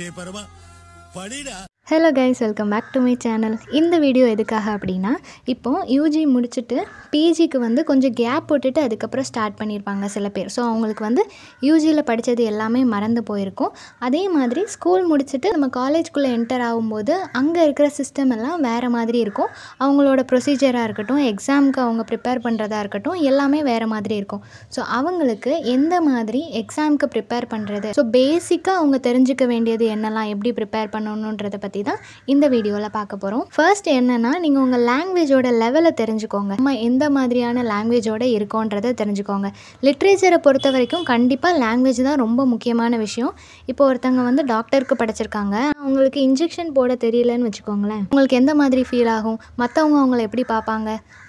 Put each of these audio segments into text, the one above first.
டே பரமா படிடா hello guys welcome back to my channel இந்த video எதுக்காக அப்படின்னா இப்போது யூஜி முடிச்சுட்டு பிஜிக்கு வந்து கொஞ்சம் கேப் போட்டுட்டு அதுக்கப்புறம் ஸ்டார்ட் பண்ணியிருப்பாங்க சில பேர் ஸோ அவங்களுக்கு வந்து யூஜியில் படித்தது எல்லாமே மறந்து போயிருக்கும் அதே மாதிரி ஸ்கூல் முடிச்சுட்டு நம்ம காலேஜ்குள்ளே என்டர் ஆகும்போது அங்கே இருக்கிற சிஸ்டம் எல்லாம் வேறு மாதிரி இருக்கும் அவங்களோட ப்ரொசீஜராக இருக்கட்டும் எக்ஸாமுக்கு அவங்க ப்ரிப்பேர் பண்ணுறதா இருக்கட்டும் எல்லாமே வேறு மாதிரி இருக்கும் ஸோ அவங்களுக்கு எந்த மாதிரி எக்ஸாமுக்கு ப்ரிப்பேர் பண்ணுறது ஸோ பேசிக்காக அவங்க தெரிஞ்சுக்க வேண்டியது என்னெல்லாம் எப்படி ப்ரிப்பேர் பண்ணணுன்றதை பற்றி பற்றி தான் இந்த வீடியோவில் பார்க்க போகிறோம் ஃபர்ஸ்ட் என்னென்னா நீங்கள் உங்கள் லாங்குவேஜோட லெவலை தெரிஞ்சுக்கோங்க நம்ம எந்த மாதிரியான லாங்குவேஜோட இருக்கோன்றதை தெரிஞ்சுக்கோங்க லிட்ரேச்சரை பொறுத்த வரைக்கும் கண்டிப்பாக லாங்குவேஜ் தான் ரொம்ப முக்கியமான விஷயம் இப்போ ஒருத்தங்க வந்து டாக்டருக்கு படிச்சிருக்காங்க அவங்களுக்கு இன்ஜெக்ஷன் போட தெரியலன்னு வச்சுக்கோங்களேன் உங்களுக்கு எந்த மாதிரி ஃபீல் ஆகும் மற்றவங்க அவங்கள எப்படி பார்ப்பாங்க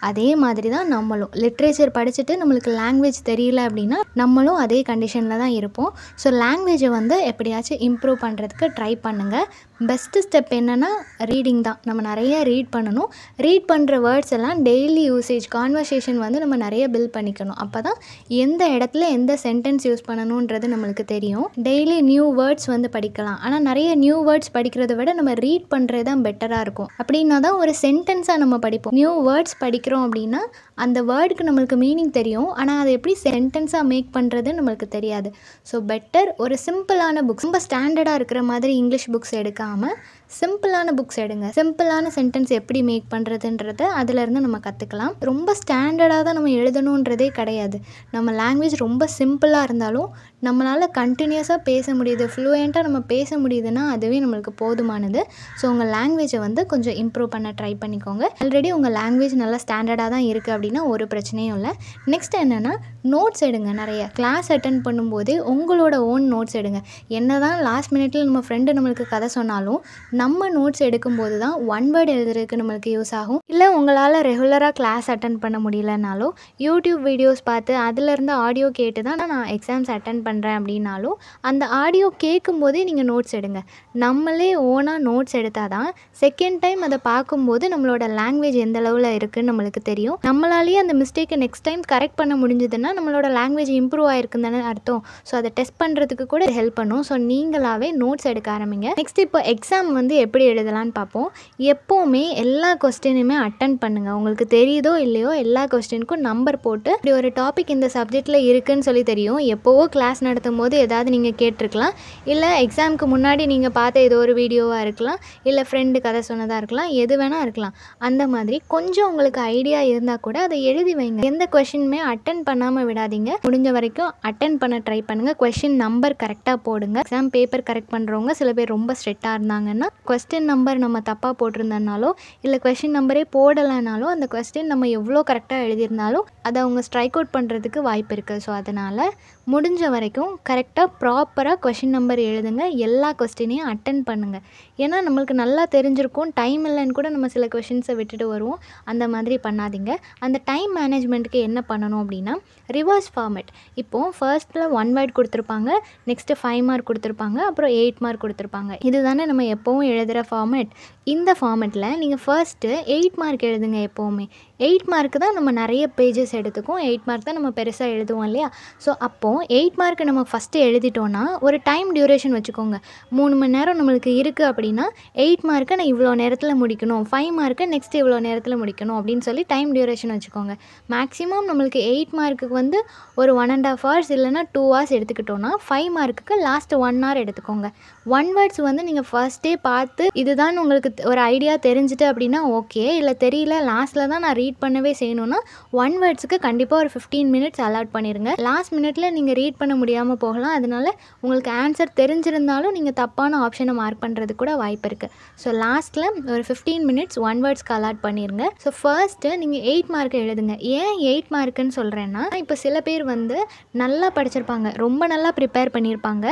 அதே மாதிரி தான் நம்மளும் லிட்ரேச்சர் படிச்சுட்டு நம்மளுக்கு லாங்குவேஜ் தெரியல அப்படின்னா நம்மளும் அதே கண்டிஷனில் தான் இருப்போம் ஸோ லாங்குவேஜை வந்து எப்படியாச்சும் இம்ப்ரூவ் பண்ணுறதுக்கு ட்ரை பண்ணுங்கள் பெஸ்ட்டு ஸ்டெப் என்னென்னா ரீடிங் தான் நம்ம நிறைய ரீட் பண்ணணும் ரீட் பண்ணுற வேர்ட்ஸ் எல்லாம் டெய்லி யூசேஜ் கான்வர்சேஷன் வந்து நம்ம நிறைய பில்ட் பண்ணிக்கணும் அப்போ தான் எந்த இடத்துல எந்த சென்டென்ஸ் யூஸ் பண்ணணுன்றது நம்மளுக்கு தெரியும் டெய்லி நியூ வேர்ட்ஸ் வந்து படிக்கலாம் ஆனால் நிறைய நியூ வேர்ட்ஸ் படிக்கிறத விட நம்ம ரீட் பண்ணுறது தான் பெட்டராக இருக்கும் அப்படின்னா தான் ஒரு சென்டென்ஸாக நம்ம படிப்போம் நியூ வேர்ட்ஸ் படிக்கிறோம் அப்படின்னா அந்த வேர்டுக்கு நம்மளுக்கு மீனிங் தெரியும் ஆனால் அதை எப்படி சென்டென்ஸாக மேக் பண்ணுறது நம்மளுக்கு தெரியாது ஸோ பெட்டர் ஒரு சிம்பிளான புக்ஸ் ரொம்ப ஸ்டாண்டர்டாக இருக்கிற மாதிரி இங்கிலீஷ் புக்ஸ் எடுக்காமல் சிம்பிளான புக்ஸ் எடுங்க சிம்பிளான சென்டென்ஸ் எப்படி மேக் பண்ணுறதுன்றத அதுலேருந்து நம்ம கற்றுக்கலாம் ரொம்ப ஸ்டாண்டர்டாக தான் நம்ம எழுதணுன்றதே கிடையாது நம்ம லாங்குவேஜ் ரொம்ப சிம்பிளாக இருந்தாலும் நம்மளால் கண்டினியூஸாக பேச முடியுது ஃப்ளூயண்ட்டாக நம்ம பேச முடியுதுன்னா அதுவே நம்மளுக்கு போதுமானது ஸோ உங்கள் லாங்குவேஜை வந்து கொஞ்சம் இம்ப்ரூவ் பண்ண ட்ரை பண்ணிக்கோங்க ஆல்ரெடி உங்கள் லாங்குவேஜ் நல்லா ஸ்டாண்டர்டாக தான் இருக்குது அப்படின்னா ஒரு பிரச்சனையும் இல்லை நெக்ஸ்ட் என்னென்னா நோட்ஸ் எடுங்க நிறைய கிளாஸ் அட்டன் பண்ணும்போது உங்களோட ஓன் நோட்ஸ் எடுங்க என்ன தான் லாஸ்ட் மினிட்ல நம்ம ஃப்ரெண்டு நம்மளுக்கு கதை சொன்னாலும் நம்ம நோட்ஸ் எடுக்கும்போது தான் ஒன் வேர்டு எழுதுறதுக்கு நம்மளுக்கு யூஸ் ஆகும் இல்லை உங்களால் ரெகுலராக கிளாஸ் அட்டன் பண்ண முடியலனாலும் யூடியூப் வீடியோஸ் பார்த்து அதிலேருந்து ஆடியோ கேட்டு தான் நான் எக்ஸாம்ஸ் அட்டன் பண்ணுறேன் அப்படின்னாலும் அந்த ஆடியோ கேட்கும்போதே நீங்கள் நோட்ஸ் எடுங்க நம்மளே ஓனாக நோட்ஸ் எடுத்தால் தான் செகண்ட் டைம் அதை பார்க்கும்போது நம்மளோட லாங்குவேஜ் எந்த அளவில் இருக்குதுன்னு நம்மளுக்கு தெரியும் நம்மளாலேயே அந்த மிஸ்டேக்கை நெக்ஸ்ட் டைம் கரெக்ட் பண்ண முடிஞ்சதுன்னா நம்மளோட லாங்குவேஜ் இம்ப்ரூவ் ஆயிருக்குன்னு அர்த்தம் ஸோ அதை டெஸ்ட் பண்ணுறதுக்கு கூட ஹெல்ப் பண்ணும் ஸோ நீங்களாகவே நோட்ஸ் எடுக்க ஆரம்பிங்க நெக்ஸ்ட் இப்போ எக்ஸாம் வந்து எப்படி எழுதலான்னு பார்ப்போம் எப்போவுமே எல்லா கொஸ்டினுமே அட்டன் பண்ணுங்கள் உங்களுக்கு தெரியுதோ இல்லையோ எல்லா கொஸ்டினுக்கும் நம்பர் போட்டு இப்படி ஒரு டாபிக் இந்த சப்ஜெக்டில் இருக்குதுன்னு சொல்லி தெரியும் எப்போவோ கிளாஸ் கிளாஸ் நடத்தும் போது ஏதாவது நீங்கள் கேட்டிருக்கலாம் இல்லை எக்ஸாமுக்கு முன்னாடி நீங்கள் பார்த்த ஏதோ ஒரு வீடியோவாக இருக்கலாம் இல்லை ஃப்ரெண்டு கதை சொன்னதாக இருக்கலாம் எது வேணால் இருக்கலாம் அந்த மாதிரி கொஞ்சம் உங்களுக்கு ஐடியா இருந்தால் கூட அதை எழுதி வைங்க எந்த கொஷினுமே அட்டன் பண்ணாமல் விடாதீங்க முடிஞ்ச வரைக்கும் அட்டன் பண்ண ட்ரை பண்ணுங்கள் கொஷின் நம்பர் கரெக்டாக போடுங்க எக்ஸாம் பேப்பர் கரெக்ட் பண்ணுறவங்க சில பேர் ரொம்ப ஸ்ட்ரெட்டாக இருந்தாங்கன்னா கொஸ்டின் நம்பர் நம்ம தப்பாக போட்டிருந்தனாலோ இல்லை கொஷின் நம்பரே போடலைனாலோ அந்த கொஸ்டின் நம்ம எவ்வளோ கரெக்டாக எழுதியிருந்தாலும் அதை அவங்க ஸ்ட்ரைக் அவுட் பண்ணுறதுக்கு வாய்ப்பு இருக்குது ஸோ அதனால் முடிஞ்ச வரைக்கும் கரெக்டாக ப்ராப்பராக கொஷின் நம்பர் எழுதுங்க எல்லா கொஸ்டினையும் அட்டன் பண்ணுங்கள் ஏன்னா நம்மளுக்கு நல்லா தெரிஞ்சிருக்கும் டைம் இல்லைன்னு கூட நம்ம சில கொஷின்ஸை விட்டுட்டு வருவோம் அந்த மாதிரி பண்ணாதீங்க அந்த டைம் மேனேஜ்மெண்ட்டுக்கு என்ன பண்ணணும் அப்படின்னா ரிவர்ஸ் ஃபார்மேட் இப்போது ஃபர்ஸ்ட்டில் ஒன் வேர்ட் கொடுத்துருப்பாங்க நெக்ஸ்ட்டு ஃபைவ் மார்க் கொடுத்துருப்பாங்க அப்புறம் எயிட் மார்க் கொடுத்துருப்பாங்க இதுதானே நம்ம எப்போவும் எழுதுகிற ஃபார்மெட் இந்த ஃபார்மெட்டில் நீங்கள் ஃபர்ஸ்ட்டு எயிட் மார்க் எழுதுங்க எப்போவுமே எயிட் மார்க்கு தான் நம்ம நிறைய பேஜஸ் எடுத்துக்கும் எயிட் மார்க் தான் நம்ம பெருசாக எழுதுவோம் இல்லையா ஸோ அப்போது எயிட் மார்க்கை நம்ம ஃபஸ்ட்டு எழுதிட்டோன்னா ஒரு டைம் டியூரேஷன் வச்சுக்கோங்க மூணு மணி நேரம் நம்மளுக்கு இருக்குது அப்படின்னா எயிட் மார்க்கை நான் இவ்வளோ நேரத்தில் முடிக்கணும் ஃபைவ் மார்க்கை நெக்ஸ்ட் இவ்வளோ நேரத்தில் முடிக்கணும் அப்படின்னு சொல்லி டைம் டியூரேஷன் வச்சுக்கோங்க மேக்ஸிமம் நம்மளுக்கு எயிட் மார்க்குக்கு வந்து ஒரு ஒன் அண்ட் ஆஃப் ஹவர்ஸ் இல்லைனா டூ ஹவர்ஸ் எடுத்துக்கிட்டோன்னா ஃபைவ் மார்க்குக்கு லாஸ்ட் ஒன் ஹவர் எடுத்துக்கோங்க ஒன் வேர்ட்ஸ் வந்து நீங்கள் ஃபஸ்ட்டே பார்த்து இதுதான் உங்களுக்கு ஒரு ஐடியா தெரிஞ்சுட்டு அப்படின்னா ஓகே இல்லை தெரியல லாஸ்ட்டில் தான் நான் ரீட் பண்ணவே செய்யணும்னா ஒன் வேர்ட்ஸுக்கு கண்டிப்பாக ஒரு ஃபிஃப்டீன் மினிட்ஸ் அலாட் பண்ணிடுங்க லாஸ்ட் மினிட்ல நீங்கள் ரீட் பண்ண முடியாமல் போகலாம் அதனால் உங்களுக்கு ஆன்சர் தெரிஞ்சிருந்தாலும் நீங்கள் தப்பான ஆப்ஷனை மார்க் பண்ணுறது கூட வாய்ப்பு இருக்குது ஸோ லாஸ்ட்டில் ஒரு ஃபிஃப்டீன் மினிட்ஸ் ஒன் வேர்ட்ஸ்க்கு அலாட் பண்ணிடுங்க ஸோ ஃபர்ஸ்ட்டு நீங்கள் எயிட் மார்க் எழுதுங்க ஏன் எயிட் மார்க்குன்னு சொல்கிறேன்னா இப்போ சில பேர் வந்து நல்லா படிச்சிருப்பாங்க ரொம்ப நல்லா ப்ரிப்பேர் பண்ணியிருப்பாங்க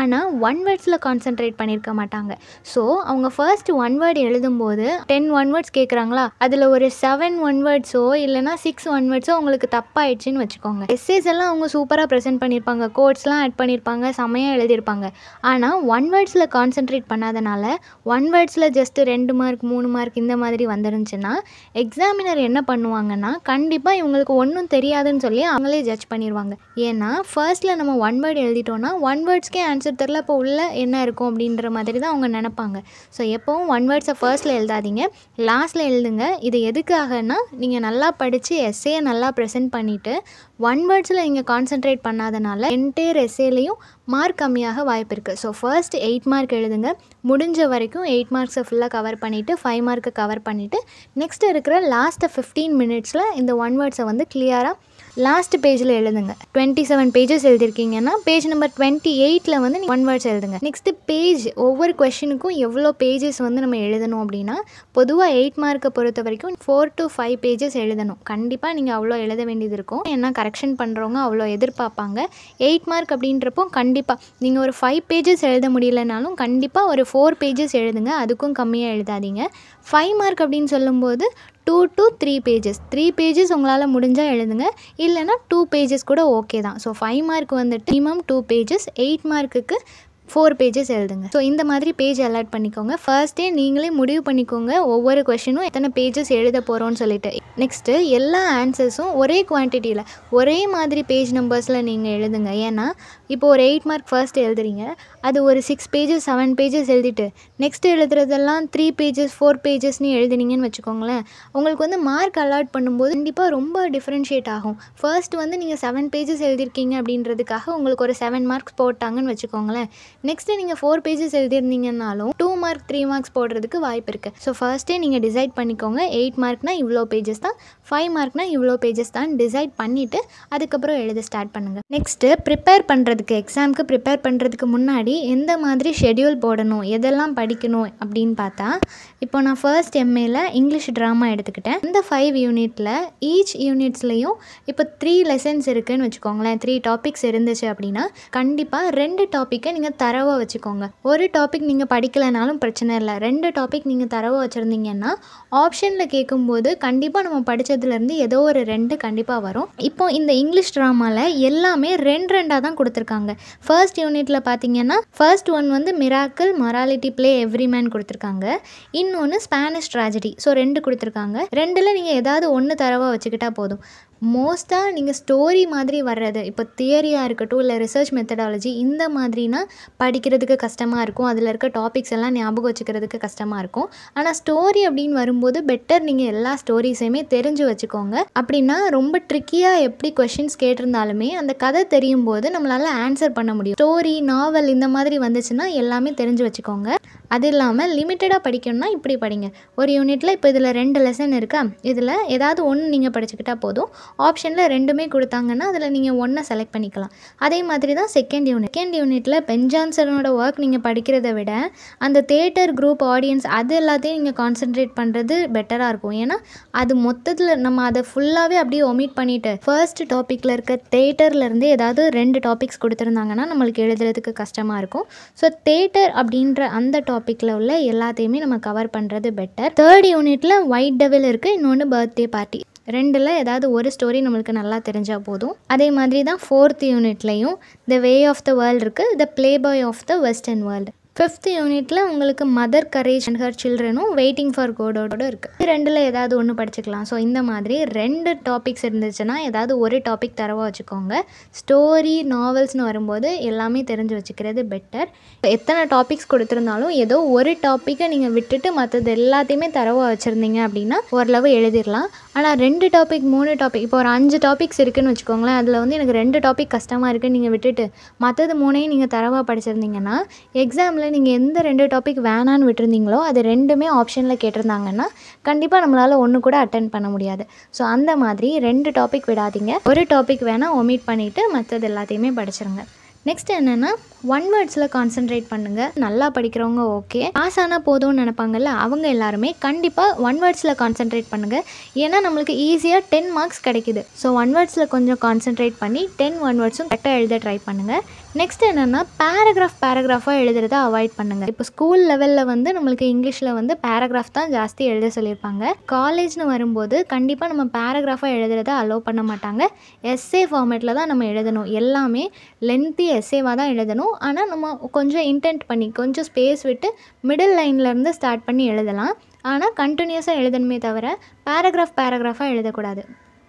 ஆனால் ஒன் வேர்ட்ஸில் கான்சென்ட்ரேட் பண்ணியிருக்க மாட்டாங்க ஸோ அவங்க ஃபர்ஸ்ட் ஒன் வேர்ட் எழுதும்போது டென் ஒன் வேர்ட்ஸ் கேட்குறாங்களா அதில் ஒரு செவன் ஒன் ஒன்வேர்ட்ஸோ இல்லைனா சிக்ஸ் ஒன்வேர்ட்ஸோ உங்களுக்கு தப்பாயிடுச்சுன்னு வச்சுக்கோங்க எஸ்ஏஸ் எல்லாம் அவங்க சூப்பராக ப்ரெசென்ட் பண்ணியிருப்பாங்க கோட்ஸ்லாம் ஆட் பண்ணியிருப்பாங்க செமையாக எழுதியிருப்பாங்க ஆனால் ஒன் வேர்ட்ஸில் கான்சென்ட்ரேட் பண்ணாதனால ஒன் வேர்ட்ஸில் ஜஸ்ட்டு ரெண்டு மார்க் மூணு மார்க் இந்த மாதிரி வந்துருந்துச்சுன்னா எக்ஸாமினர் என்ன பண்ணுவாங்கன்னா கண்டிப்பாக இவங்களுக்கு ஒன்றும் தெரியாதுன்னு சொல்லி அவங்களே ஜட்ஜ் பண்ணிடுவாங்க ஏன்னா ஃபர்ஸ்ட்டில் நம்ம ஒன் வேர்டு எழுதிட்டோன்னா ஒன் வேர்ட்ஸ்க்கே ஆன்சர் தெரில இப்போ உள்ள என்ன இருக்கும் அப்படின்ற மாதிரி தான் அவங்க நினப்பாங்க ஸோ எப்போவும் ஒன் வேர்ட்ஸை ஃபர்ஸ்ட்டில் எழுதாதீங்க லாஸ்ட்டில் எழுதுங்க இது எதுக்காகனா நீங்கள் நல்லா படித்து எஸ்ஏயை நல்லா ப்ரெசென்ட் பண்ணிவிட்டு ஒன் வேர்ட்ஸில் நீங்கள் கான்சென்ட்ரேட் பண்ணாதனால என்டையர் எஸ்ஏலையும் மார்க் கம்மியாக வாய்ப்பு இருக்குது ஸோ ஃபர்ஸ்ட் எயிட் மார்க் எழுதுங்க முடிஞ்ச வரைக்கும் எயிட் மார்க்ஸை ஃபுல்லாக கவர் பண்ணிவிட்டு ஃபைவ் மார்க்கை கவர் பண்ணிவிட்டு நெக்ஸ்ட் இருக்கிற லாஸ்ட்டு ஃபிஃப்டீன் மினிட்ஸில் இந்த ஒன் வேர்ட்ஸை வந்து கிளியராக லாஸ்ட் பேஜில் எழுதுங்க டுவெண்ட்டி செவன் பேஜஸ் எழுதியிருக்கீங்கன்னா பேஜ் நம்பர் டுவெண்ட்டி எயிட்டில் வந்து ஒன் வேர்ட்ஸ் எழுதுங்க நெக்ஸ்ட்டு பேஜ் ஒவ்வொரு கொஷனுக்கும் எவ்வளோ பேஜஸ் வந்து நம்ம எழுதணும் அப்படின்னா பொதுவாக எயிட் மார்க்கை பொறுத்த வரைக்கும் ஃபோர் டு ஃபைவ் பேஜஸ் எழுதணும் கண்டிப்பாக நீங்கள் அவ்வளோ எழுத வேண்டியது இருக்கும் ஏன்னா கரெக்ஷன் பண்ணுறவங்க அவ்வளோ எதிர்பார்ப்பாங்க எயிட் மார்க் அப்படின்றப்போ கண்டிப்பாக நீங்கள் ஒரு ஃபைவ் பேஜஸ் எழுத முடியலனாலும் கண்டிப்பாக ஒரு ஃபோர் பேஜஸ் எழுதுங்க அதுக்கும் கம்மியாக எழுதாதீங்க ஃபைவ் மார்க் அப்படின்னு சொல்லும்போது two to three pages three pages உங்களால் முடிஞ்சால் எழுதுங்க இல்லைனா டூ பேஜஸ் கூட ஓகே தான் ஸோ ஃபைவ் மார்க் வந்துட்டு மினிமம் டூ பேஜஸ் எயிட் மார்க்குக்கு ஃபோர் பேஜஸ் எழுதுங்க ஸோ இந்த மாதிரி பேஜ் அலாட் பண்ணிக்கோங்க ஃபர்ஸ்டே நீங்களே முடிவு பண்ணிக்கோங்க ஒவ்வொரு கொஷினும் எத்தனை பேஜஸ் எழுத போகிறோன்னு சொல்லிட்டு நெக்ஸ்ட்டு எல்லா ஆன்சர்ஸும் ஒரே குவான்டிட்டியில் ஒரே மாதிரி பேஜ் நம்பர்ஸில் நீங்கள் எழுதுங்க ஏன்னா இப்போ ஒரு எயிட் மார்க் ஃபர்ஸ்ட் எழுதுறீங்க அது ஒரு சிக்ஸ் பேஜஸ் செவன் பேஜஸ் எழுதிட்டு நெக்ஸ்ட் எழுதுறதெல்லாம் த்ரீ பேஜஸ் ஃபோர் பேஜஸ்னு எழுதுனீங்கன்னு வச்சுக்கோங்களேன் உங்களுக்கு வந்து மார்க் அலாட் பண்ணும்போது கண்டிப்பாக ரொம்ப டிஃப்ரென்ஷியேட் ஆகும் ஃபர்ஸ்ட் வந்து நீங்கள் செவன் பேஜஸ் எழுதியிருக்கீங்க அப்படின்றதுக்காக உங்களுக்கு ஒரு செவன் மார்க்ஸ் போட்டாங்கன்னு வச்சுக்கோங்களேன் நெக்ஸ்ட்டு நீங்கள் ஃபோர் பேஜஸ் எழுதியிருந்தீங்கன்னாலும் டூ மார்க் த்ரீ மார்க்ஸ் போடுறதுக்கு வாய்ப்பு இருக்குது ஸோ ஃபர்ஸ்ட்டே நீங்கள் டிசைட் பண்ணிக்கோங்க எயிட் மார்க்னால் இவ்வளோ பேஜஸ் தான் ஃபைவ் மார்க்னால் இவ்வளோ பேஜஸ் தான் டிசைட் பண்ணிவிட்டு அதுக்கப்புறம் எழுத ஸ்டார்ட் பண்ணுங்கள் நெக்ஸ்ட்டு ப்ரிப்பேர் பண்ணுறதுக்கு எக்ஸாமுக்கு ப்ரிப்பேர் பண்ணுறதுக்கு முன்னாடி எந்த மாதிரி ஷெடியூல் போடணும் எதெல்லாம் படிக்கணும் அப்படின்னு பார்த்தா இப்போ நான் ஃபர்ஸ்ட் எம்ஏல இங்கிலீஷ் ட்ராமா எடுத்துக்கிட்டேன் இந்த ஃபைவ் யூனிட்டில் ஈச் யூனிட்ஸ்லேயும் இப்போ த்ரீ லெசன்ஸ் இருக்குதுன்னு வச்சுக்கோங்களேன் த்ரீ டாபிக்ஸ் இருந்துச்சு அப்படின்னா கண்டிப்பாக ரெண்டு டாப்பிக்கை நீங்கள் தர தரவை வச்சுக்கோங்க ஒரு டாபிக் நீங்கள் படிக்கலைனாலும் பிரச்சனை இல்லை ரெண்டு டாபிக் நீங்கள் தரவை வச்சுருந்தீங்கன்னா ஆப்ஷனில் கேட்கும்போது கண்டிப்பாக நம்ம படித்ததுலேருந்து ஏதோ ஒரு ரெண்டு கண்டிப்பாக வரும் இப்போ இந்த இங்கிலீஷ் ட்ராமாவில் எல்லாமே ரெண்டு ரெண்டாக தான் கொடுத்துருக்காங்க ஃபர்ஸ்ட் யூனிட்டில் பார்த்தீங்கன்னா ஃபர்ஸ்ட் ஒன் வந்து miracle morality play every man கொடுத்துருக்காங்க இன்னொன்று ஸ்பானிஷ் ட்ராஜடி ஸோ ரெண்டு கொடுத்துருக்காங்க ரெண்டில் நீங்கள் ஏதாவது ஒன்று தரவாக வச்சுக்கிட்டா போதும் மோஸ்ட்டாக நீங்கள் ஸ்டோரி மாதிரி வர்றது இப்போ தியரியாக இருக்கட்டும் இல்லை ரிசர்ச் மெத்தடாலஜி இந்த மாதிரினா படிக்கிறதுக்கு கஷ்டமாக இருக்கும் அதில் இருக்க டாபிக்ஸ் எல்லாம் ஞாபகம் வச்சுக்கிறதுக்கு கஷ்டமாக இருக்கும் ஆனால் ஸ்டோரி அப்படின்னு வரும்போது பெட்டர் நீங்கள் எல்லா ஸ்டோரிஸையுமே தெரிஞ்சு வச்சுக்கோங்க அப்படின்னா ரொம்ப ட்ரிக்கியாக எப்படி கொஷின்ஸ் கேட்டிருந்தாலுமே அந்த கதை தெரியும் போது நம்மளால் ஆன்சர் பண்ண முடியும் ஸ்டோரி நாவல் இந்த மாதிரி வந்துச்சுன்னா எல்லாமே தெரிஞ்சு வச்சுக்கோங்க அது இல்லாமல் லிமிட்டடாக படிக்கணும்னா இப்படி படிங்க ஒரு யூனிட்டில் இப்போ இதில் ரெண்டு லெசன் இருக்கா இதில் ஏதாவது ஒன்று நீங்கள் படிச்சுக்கிட்டால் போதும் ஆப்ஷனில் ரெண்டுமே கொடுத்தாங்கன்னா அதில் நீங்கள் ஒன்றை செலக்ட் பண்ணிக்கலாம் அதே மாதிரி தான் செகண்ட் யூனிட் செகண்ட் யூனிட்டில் பெஞ்சான்சனோட ஒர்க் நீங்கள் படிக்கிறத விட அந்த தேட்டர் குரூப் ஆடியன்ஸ் அது எல்லாத்தையும் நீங்கள் கான்சென்ட்ரேட் பண்ணுறது பெட்டராக இருக்கும் ஏன்னா அது மொத்தத்தில் நம்ம அதை ஃபுல்லாகவே அப்படியே ஒமிட் பண்ணிவிட்டு ஃபர்ஸ்ட் டாப்பிக்கில் இருக்க தேட்டர்லேருந்தே ஏதாவது ரெண்டு டாபிக்ஸ் கொடுத்துருந்தாங்கன்னா நம்மளுக்கு எழுதுறதுக்கு கஷ்டமாக இருக்கும் ஸோ தேட்டர் அப்படின்ற அந்த டாபிக் டாப்பிக்கில் உள்ள எல்லாத்தையுமே நம்ம கவர் பண்ணுறது பெட்டர் தேர்ட் யூனிட்டில் ஒயிட் டெவில் இருக்குது இன்னொன்று பர்த்டே பார்ட்டி ரெண்டில் ஏதாவது ஒரு ஸ்டோரி நம்மளுக்கு நல்லா தெரிஞ்சால் போதும் அதே மாதிரி தான் ஃபோர்த் யூனிட்லேயும் the way of the world இருக்குது the playboy of the western world fifth யூனிட்டில் உங்களுக்கு மதர் கரேஜ் அண்ட் ஹர் சில்ட்ரனும் வெயிட்டிங் ஃபார் கோடோட இருக்குது ரெண்டில் ஏதாவது ஒன்று படிச்சுக்கலாம் ஸோ இந்த மாதிரி ரெண்டு டாபிக்ஸ் இருந்துச்சுன்னா ஏதாவது ஒரு டாபிக் தரவாக வச்சுக்கோங்க ஸ்டோரி நாவல்ஸ்னு வரும்போது எல்லாமே தெரிஞ்சு வச்சுக்கிறது பெட்டர் எத்தனை டாபிக்ஸ் கொடுத்துருந்தாலும் ஏதோ ஒரு டாப்பிக்கை நீங்கள் விட்டுட்டு மற்றது எல்லாத்தையுமே தரவாக வச்சுருந்தீங்க அப்படின்னா ஓரளவு எழுதிடலாம் ஆனால் ரெண்டு டாபிக் மூணு டாபிக் இப்போ ஒரு அஞ்சு டாபிக்ஸ் இருக்குதுன்னு வச்சுக்கோங்களேன் அதில் வந்து எனக்கு ரெண்டு டாபிக் கஷ்டமாக இருக்குதுன்னு நீங்கள் விட்டுட்டு மற்றது மூணையும் நீங்கள் தரவாக படிச்சிருந்தீங்கன்னா எக்ஸாமில் நீங்கள் எந்த ரெண்டு டாபிக் வேணான்னு விட்டுருந்தீங்களோ அது ரெண்டுமே ஆப்ஷனில் கேட்டிருந்தாங்கன்னா கண்டிப்பாக நம்மளால் ஒன்று கூட அட்டன் பண்ண முடியாது ஸோ அந்த மாதிரி ரெண்டு டாபிக் விடாதீங்க ஒரு டாபிக் வேணால் ஒமிட் பண்ணிவிட்டு மற்றது எல்லாத்தையுமே படிச்சிருங்க நெக்ஸ்ட் என்னென்னா ஒன் வேர்ட்ஸில் கான்சென்ட்ரேட் பண்ணுங்கள் நல்லா படிக்கிறவங்க ஓகே பாஸ் ஆனால் போதும்னு நினப்பாங்கல்ல அவங்க எல்லாருமே கண்டிப்பாக ஒன் வேர்ட்ஸில் கான்சென்ட்ரேட் பண்ணுங்கள் ஏன்னா நம்மளுக்கு ஈஸியாக டென் மார்க்ஸ் கிடைக்குது ஸோ ஒன் வேர்ட்ஸில் கொஞ்சம் கான்சென்ட்ரேட் பண்ணி டென் ஒன் வேர்ட்ஸும் கரெக்டாக எழுத ட்ரை பண்ணுங்கள் நெக்ஸ்ட் என்னென்னா பேராகிராஃப் பேராகிராஃபாக எழுதுறத அவாய்ட் பண்ணுங்கள் இப்போ ஸ்கூல் லெவலில் வந்து நம்மளுக்கு இங்கிலீஷில் வந்து பேராகிராஃப் தான் ஜாஸ்தி எழுத சொல்லியிருப்பாங்க காலேஜ்னு வரும்போது கண்டிப்பாக நம்ம பேராகிராஃபாக எழுதுறத அலோவ் பண்ண மாட்டாங்க எஸ்ஏ ஃபார்மேட்டில் தான் நம்ம எழுதணும் எல்லாமே லென்த்தி எஸ்ஏவாக தான் எழுதணும் ஆனால் நம்ம கொஞ்சம் இன்டென்ட் பண்ணி கொஞ்சம் ஸ்பேஸ் விட்டு மிடில் லைன்லேருந்து ஸ்டார்ட் பண்ணி எழுதலாம் ஆனால் கண்டினியூஸாக எழுதணுமே தவிர பேராகிராஃப் பேராகிராஃபாக எழுதக்கூடாது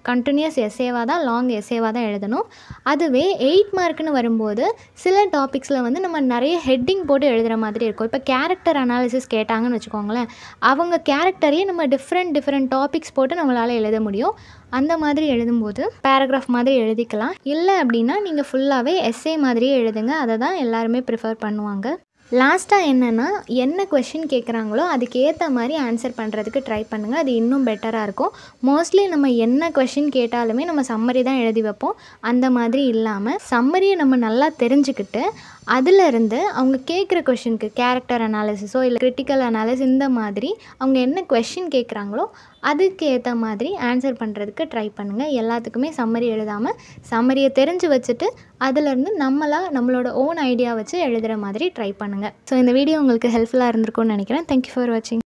கண்டினியூஸ் எஸ்ஏவாக தான் லாங் எஸ்ஏவாக தான் எழுதணும் அதுவே எயிட் மார்க்குன்னு வரும்போது சில டாபிக்ஸில் வந்து நம்ம நிறைய ஹெட்டிங் போட்டு எழுதுகிற மாதிரி இருக்கும் இப்போ கேரக்டர் அனாலிசிஸ் கேட்டாங்கன்னு வச்சுக்கோங்களேன் அவங்க கேரக்டரையே நம்ம டிஃப்ரெண்ட் டிஃப்ரெண்ட் டாபிக்ஸ் போட்டு நம்மளால் எழுத முடியும் அந்த மாதிரி எழுதும்போது பேராகிராஃப் மாதிரி எழுதிக்கலாம் இல்லை அப்படின்னா நீங்கள் ஃபுல்லாகவே எஸ்ஏ மாதிரியே எழுதுங்க அதை தான் எல்லாருமே ப்ரிஃபர் பண்ணுவாங்க லாஸ்ட்டாக என்னென்னா என்ன கொஷின் கேட்குறாங்களோ அதுக்கு ஏற்ற மாதிரி ஆன்சர் பண்ணுறதுக்கு ட்ரை பண்ணுங்கள் அது இன்னும் பெட்டராக இருக்கும் மோஸ்ட்லி நம்ம என்ன கொஷின் கேட்டாலுமே நம்ம சம்மரி தான் எழுதி வைப்போம் அந்த மாதிரி இல்லாமல் சம்மரியை நம்ம நல்லா தெரிஞ்சுக்கிட்டு அதிலேருந்து அவங்க கேட்குற கொஷினுக்கு கேரக்டர் அனாலிசிஸோ இல்லை கிரிட்டிக்கல் அனாலிசிஸ் இந்த மாதிரி அவங்க என்ன கொஷின் கேட்குறாங்களோ அதுக்கு ஏற்ற மாதிரி ஆன்சர் பண்ணுறதுக்கு ட்ரை பண்ணுங்கள் எல்லாத்துக்குமே சம்மரி எழுதாமல் சம்மரியை தெரிஞ்சு வச்சுட்டு அதுலேருந்து நம்மளாக நம்மளோட ஓன் ஐடியா வச்சு எழுதுகிற மாதிரி ட்ரை பண்ணுங்கள் ஸோ இந்த வீடியோ உங்களுக்கு ஹெல்ப்ஃபுல்லாக இருந்திருக்கும்னு நினைக்கிறேன் தேங்க்யூ ஃபார் வாட்சிங்